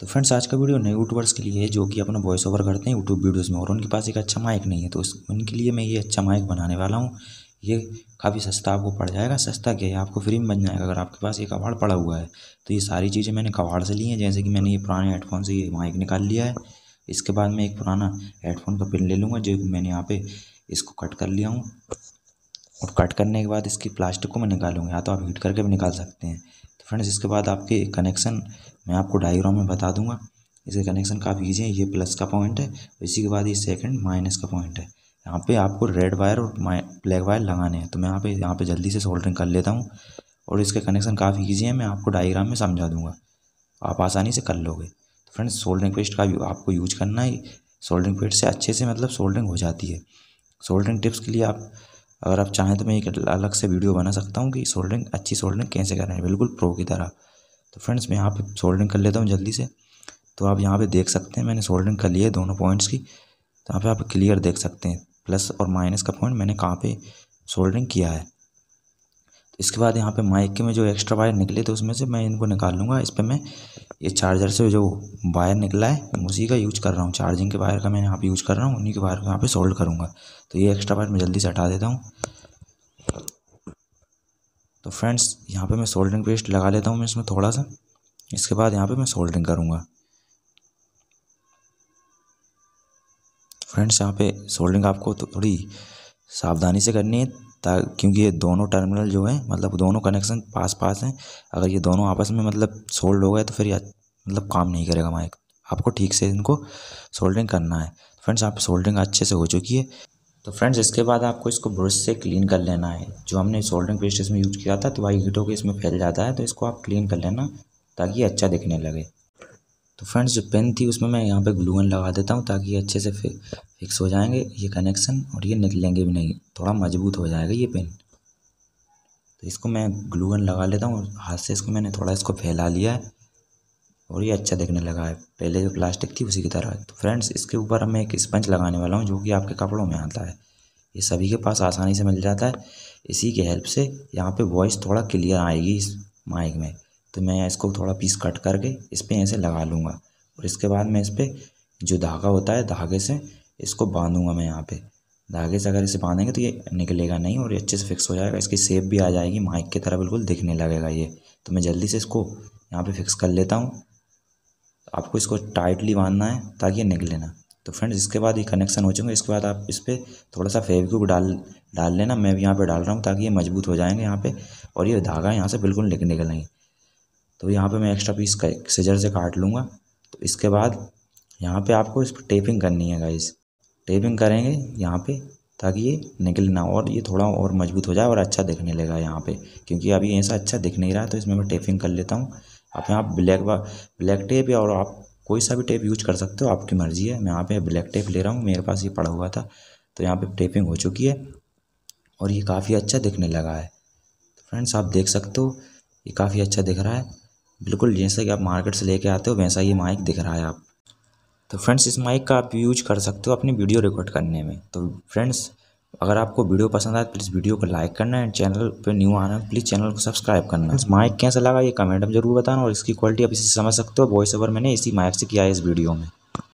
तो फ्रेंड्स आज का वीडियो नए यूट्यूबर्स के लिए है जो कि अपना वॉइस ओवर करते हैं यूट्यूब वीडियोस में और उनके पास एक अच्छा माइक नहीं है तो उनके लिए मैं ये अच्छा माइक बनाने वाला हूँ ये काफ़ी सस्ता आपको पड़ जाएगा सस्ता क्या है आपको फ्री में बन जाएगा अगर आपके पास ये कबाड़ पड़ा हुआ है तो ये सारी चीज़ें मैंने कबाड़ से ली हैं जैसे कि मैंने ये पुराने हेडफोन से ये माइक निकाल लिया है इसके बाद मैं एक पुराना हेडफोन का पिन ले लूँगा जो मैंने यहाँ पर इसको कट कर लिया हूँ और कट करने के बाद इसकी प्लास्टिक को मैं निकालूंगा या तो आप हीट करके भी निकाल सकते हैं फ्रेंड्स इसके बाद आपके कनेक्शन मैं आपको डायग्राम में बता दूंगा इसके कनेक्शन काफ़ी ईजी है ये प्लस का पॉइंट है इसी के बाद ये सेकंड माइनस का पॉइंट है यहाँ पे आपको रेड वायर और ब्लैक वायर लगाने हैं तो मैं यहाँ पे यहाँ पे जल्दी से सोल्डरिंग कर लेता हूँ और इसके कनेक्शन काफ़ी ईजी है मैं आपको डायग्राम में समझा दूँगा आप आसानी से कर लोगे तो फ्रेंड्स सोल्डरिंग पेस्ट का आपको यूज करना है सोल्डरिंग पेस्ट से अच्छे से मतलब सोल्डरिंग हो जाती है सोल्डरिंग टिप्स के लिए आप अगर आप चाहें तो मैं एक अलग से वीडियो बना सकता हूँ कि सोल्डरिंग अच्छी सोल्डरिंग कैसे करना है बिल्कुल प्रो की तरह तो फ्रेंड्स मैं यहाँ पे सोल्डरिंग कर लेता हूँ जल्दी से तो आप यहाँ पे देख सकते हैं मैंने सोल्डरिंग कर ली है दोनों पॉइंट्स की तो यहाँ पर आप क्लियर देख सकते हैं प्लस और माइनस का पॉइंट मैंने कहाँ पर सोल्डरिंग किया है इसके बाद यहाँ पे माइक के में जो एक्स्ट्रा वायर निकले थे उसमें से मैं इनको निकाल लूँगा इस पर मैं ये चार्जर से जो वायर निकला है उसी का यूज़ कर रहा हूँ चार्जिंग के वायर का मैं यहाँ पे यूज़ कर रहा हूँ उन्हीं के वायर को यहाँ पे सोल्ड करूँगा तो ये एक्स्ट्रा वायर मैं जल्दी से हटा देता हूँ तो फ्रेंड्स यहाँ पर मैं सोल्डरिंग पेस्ट लगा लेता हूँ मैं इसमें थोड़ा सा इसके बाद यहाँ पर मैं सोल्डरिंग करूँगा फ्रेंड्स यहाँ पे सोल्डरिंग आपको थोड़ी सावधानी से करनी है क्योंकि ये दोनों टर्मिनल जो है मतलब दोनों कनेक्शन पास पास हैं अगर ये दोनों आपस में मतलब सोल्ड हो गए तो फिर ये मतलब काम नहीं करेगा माइक आपको ठीक से इनको सोल्डिंग करना है फ्रेंड्स आप सोल्डिंग अच्छे से हो चुकी है तो फ्रेंड्स इसके बाद आपको इसको ब्रश से क्लीन कर लेना है जो हमने सोल्डिंग पेस्ट इसमें यूज किया था तो वाई हीटों के इसमें फैल जाता है तो इसको आप क्लीन कर लेना ताकि अच्छा दिखने लगे तो फ्रेंड्स जो पेन थी उसमें मैं यहाँ पे ग्लूगन लगा देता हूँ ताकि अच्छे से फिक्स हो जाएंगे ये कनेक्शन और ये निकलेंगे भी नहीं थोड़ा मजबूत हो जाएगा ये पेन तो इसको मैं ग्लूगन लगा लेता हूँ और हाथ से इसको मैंने थोड़ा इसको फैला लिया है और ये अच्छा देखने लगा है पहले जो प्लास्टिक थी उसी की तरह तो फ्रेंड्स इसके ऊपर मैं एक स्पंज लगाने वाला हूँ जो कि आपके कपड़ों में आता है ये सभी के पास आसानी से मिल जाता है इसी के हेल्प से यहाँ पर वॉइस थोड़ा क्लियर आएगी इस माइक में तो मैं इसको थोड़ा पीस कट करके इस पर ऐसे लगा लूँगा और इसके बाद मैं इस पर जो धागा होता है धागे से इसको बांधूँगा मैं यहाँ पे धागे से अगर इसे बांधेंगे तो ये निकलेगा नहीं और ये अच्छे से फिक्स हो जाएगा इसकी सेप भी आ जाएगी माइक की तरह बिल्कुल दिखने लगेगा ये तो मैं जल्दी से इसको यहाँ पे फिक्स कर लेता हूँ आपको इसको टाइटली बांधना है ताकि ये निकले ना तो फ्रेंड्स इसके बाद ये कनेक्शन हो चुके इसके बाद आप इस पर थोड़ा सा फेविक्विक डाल डाल लेना मैं भी यहाँ पर डाल रहा हूँ ताकि ये मजबूत हो जाएंगे यहाँ पर और ये धागा यहाँ से बिल्कुल निकलेंगे तो यहाँ पे मैं एक्स्ट्रा पीस सीजर से काट लूँगा तो इसके बाद यहाँ पे आपको इस पर टेपिंग करनी है गाइस टेपिंग करेंगे यहाँ पे ताकि ये निकल ना और ये थोड़ा और मजबूत हो जाए और अच्छा दिखने लगा यहाँ पे क्योंकि अभी ऐसा अच्छा दिख नहीं रहा तो इसमें मैं टेपिंग कर लेता हूँ आप यहाँ ब्लैक ब्लैक टेप या और आप कोई सा भी टेप यूज कर सकते हो आपकी मर्ज़ी है मैं यहाँ पर ब्लैक टेप ले रहा हूँ मेरे पास ये पड़ा हुआ था तो यहाँ पर टेपिंग हो चुकी है और ये काफ़ी अच्छा दिखने लगा है फ्रेंड्स तो आप देख सकते हो ये काफ़ी अच्छा दिख रहा है बिल्कुल जैसा कि आप मार्केट से लेके आते हो वैसा ही माइक दिख रहा है आप तो फ्रेंड्स इस माइक का आप यूज कर सकते हो अपनी वीडियो रिकॉर्ड करने में तो फ्रेंड्स अगर आपको वीडियो पसंद आए प्लीज़ वीडियो को लाइक करना एंड चैनल पर न्यू आना प्लीज़ चैनल को सब्सक्राइब करना इस हम्म। माइक कैसा लगा ये कमेंट में जरूर बताना और इसकी क्वालिटी आप इसे समझ सकते हो वॉइस ओवर मैंने इसी माइक से किया है इस वीडियो में